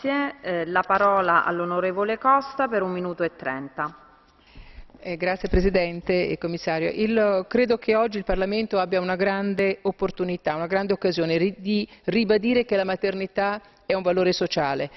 Signor eh, eh, Presidente, Commissario, credo che oggi il Parlamento abbia una grande opportunità, una grande occasione di ribadire che la maternità è un valore sociale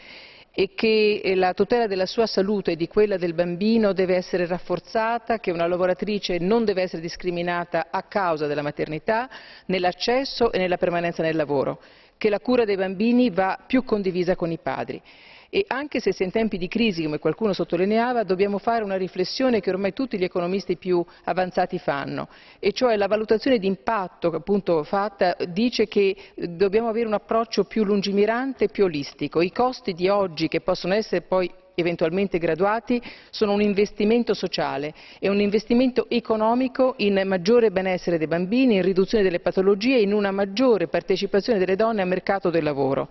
e che eh, la tutela della sua salute e di quella del bambino deve essere rafforzata, che una lavoratrice non deve essere discriminata a causa della maternità nell'accesso e nella permanenza nel lavoro che la cura dei bambini va più condivisa con i padri e anche se in tempi di crisi, come qualcuno sottolineava, dobbiamo fare una riflessione che ormai tutti gli economisti più avanzati fanno, e cioè la valutazione di impatto appunto fatta dice che eh, dobbiamo avere un approccio più lungimirante e più olistico. I costi di oggi, che possono essere poi eventualmente graduati sono un investimento sociale e un investimento economico in maggiore benessere dei bambini, in riduzione delle patologie e in una maggiore partecipazione delle donne al mercato del lavoro.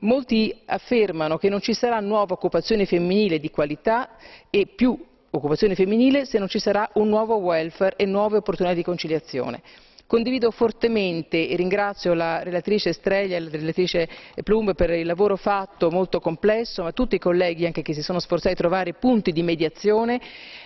Molti affermano che non ci sarà nuova occupazione femminile di qualità e più occupazione femminile se non ci sarà un nuovo welfare e nuove opportunità di conciliazione. Condivido fortemente e ringrazio la relatrice Estrella e la relatrice Plum per il lavoro fatto molto complesso, ma tutti i colleghi anche che si sono sforzati di trovare punti di mediazione.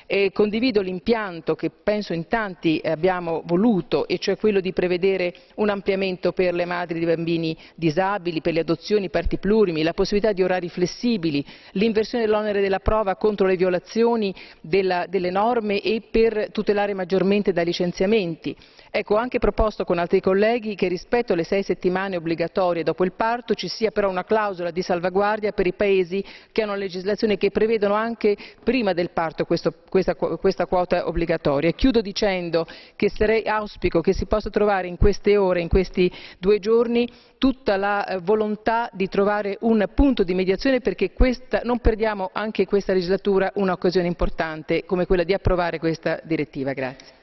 E condivido l'impianto che penso in tanti abbiamo voluto, e cioè quello di prevedere un ampliamento per le madri di bambini disabili, per le adozioni, parti plurimi, la possibilità di orari flessibili, l'inversione dell'onere della prova contro le violazioni della, delle norme e per tutelare maggiormente da licenziamenti. Ecco, anche proposto con altri colleghi che rispetto alle sei settimane obbligatorie dopo il parto ci sia però una clausola di salvaguardia per i paesi che hanno legislazioni che prevedono anche prima del parto questo, questa, questa, quota obbligatoria. chiudo dicendo che sarei, auspico che si possa trovare in queste ore, in questi due giorni, tutta la eh, volontà di trovare un punto di mediazione perché questa, non perdiamo anche questa legislatura un'occasione importante come quella di approvare questa direttiva. Grazie.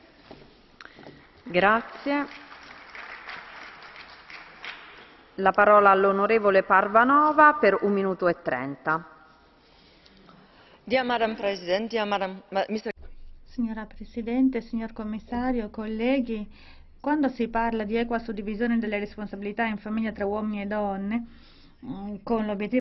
Grazie. La parola all'onorevole Parvanova per un minuto e trenta. Signora Presidente, signor Commissario, colleghi, quando si parla di equa suddivisione delle responsabilità in famiglia tra uomini e donne, mm, con l'obiettivo